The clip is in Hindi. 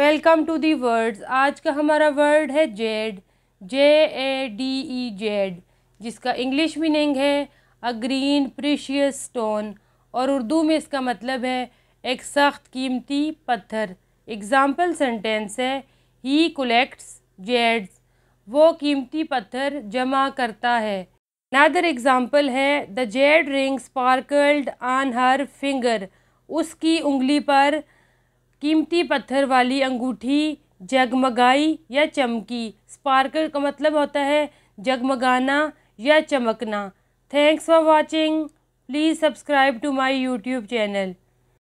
वेलकम टू दी वर्ड्स आज का हमारा वर्ड है jade J A D E jade जिसका इंग्लिश मीनिंग है अ ग्रीन प्रीशियस स्टोन और उर्दू में इसका मतलब है एक सख्त कीमती पत्थर एग्ज़ाम्पल सेंटेंस है ही कलेक्ट्स जेड्स वो कीमती पत्थर जमा करता है नादर एग्ज़ाम्पल है the jade ring sparkled on her finger उसकी उंगली पर कीमती पत्थर वाली अंगूठी जगमगाई या चमकी स्पार्कल का मतलब होता है जगमगाना या चमकना thanks for watching please subscribe to my YouTube channel